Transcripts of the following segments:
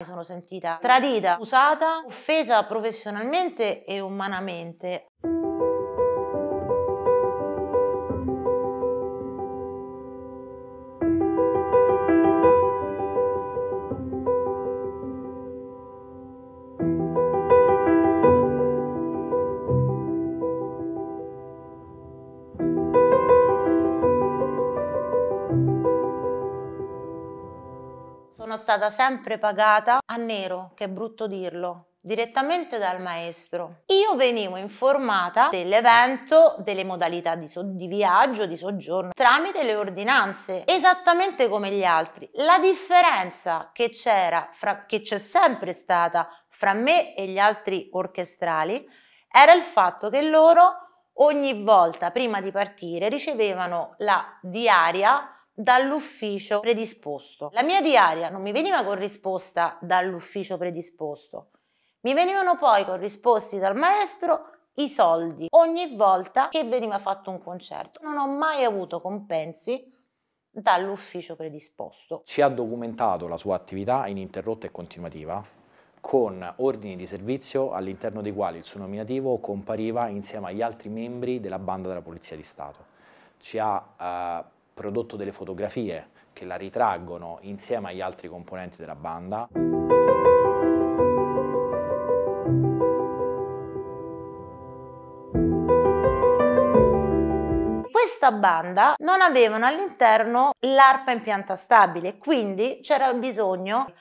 Mi sono sentita tradita, usata, offesa professionalmente e umanamente. stata sempre pagata a nero, che è brutto dirlo, direttamente dal maestro. Io venivo informata dell'evento, delle modalità di, so- di, viaggio, di soggiorno, tramite le ordinanze, esattamente come gli altri. La differenza che c'era, fra- che c'è sempre stata fra me e gli altri orchestrali, era il fatto che loro ogni volta prima di partire ricevevano la diaria dall'ufficio predisposto. La mia diaria non mi veniva corrisposta dall'ufficio predisposto, mi venivano poi corrisposti dal maestro i soldi ogni volta che veniva fatto un concerto. Non ho mai avuto compensi dall'ufficio predisposto. Ci ha documentato la sua attività ininterrotta e continuativa con ordini di servizio all'interno dei quali il suo nominativo compariva insieme agli altri membri della banda della Polizia di Stato. Ci ha eh, prodotto delle fotografie che la ritraggono insieme agli altri componenti della banda. Questa banda non avevano all'interno l'arpa impianta stabile, quindi c'era bisogno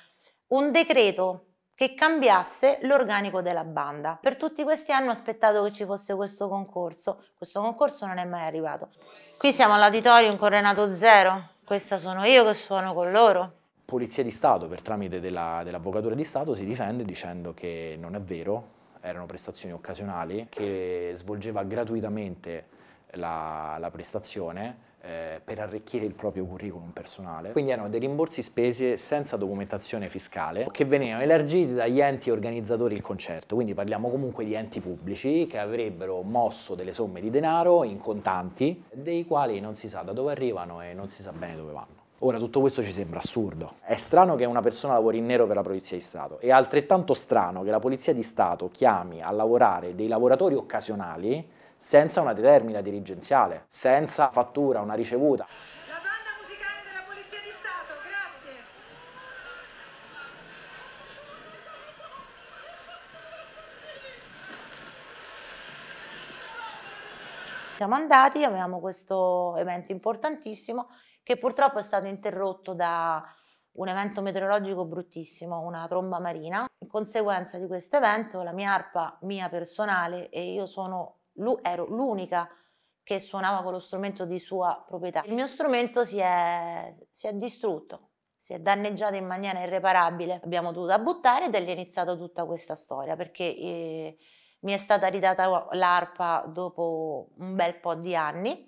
un decreto che cambiasse l'organico della banda. Per tutti questi anni ho aspettato che ci fosse questo concorso, questo concorso non è mai arrivato. Qui siamo all'auditorium con Renato Zero, questa sono io che suono con loro. Polizia di Stato, per tramite dell'avvocatura di Stato, si difende dicendo che non è vero, erano prestazioni occasionali, che svolgeva gratuitamente la, la prestazione eh, per arricchire il proprio curriculum personale. Quindi erano dei rimborsi spese senza documentazione fiscale che venivano elargiti dagli enti organizzatori del concerto, quindi parliamo comunque di enti pubblici che avrebbero mosso delle somme di denaro in contanti, dei quali non si sa da dove arrivano e non si sa bene dove vanno. Ora tutto questo ci sembra assurdo. È strano che una persona lavori in nero per la Polizia di Stato, è altrettanto strano che la Polizia di Stato chiami a lavorare dei lavoratori occasionali senza una determina dirigenziale, senza fattura, una ricevuta. La banda musicale della Polizia di Stato, grazie. Siamo andati, avevamo questo evento importantissimo che purtroppo è stato interrotto da un evento meteorologico bruttissimo, una tromba marina. In conseguenza di questo evento la mia arpa mia personale e io sono ero l'unica che suonava con lo strumento di sua proprietà. Il mio strumento si è, si è distrutto, si è danneggiato in maniera irreparabile. Abbiamo dovuto buttare ed è iniziata tutta questa storia perché eh, mi è stata ridata l'arpa dopo un bel po' di anni.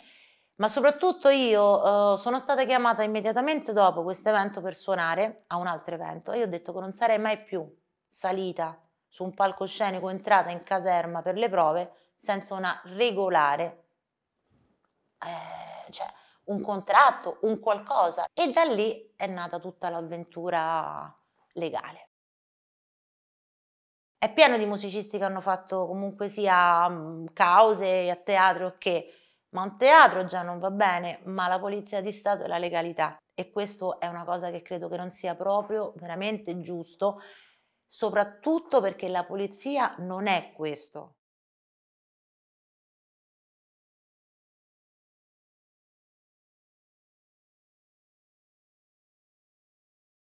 Ma soprattutto io eh, sono stata chiamata immediatamente dopo questo evento per suonare a un altro evento e io ho detto che non sarei mai più salita su un palcoscenico entrata in caserma per le prove senza una regolare, eh, cioè un contratto, un qualcosa. E da lì è nata tutta l'avventura legale. È pieno di musicisti che hanno fatto comunque sia mm, cause a teatro che, ma un teatro già non va bene, ma la polizia di Stato e la legalità. E questo è una cosa che credo che non sia proprio veramente giusto soprattutto perché la polizia non è questo.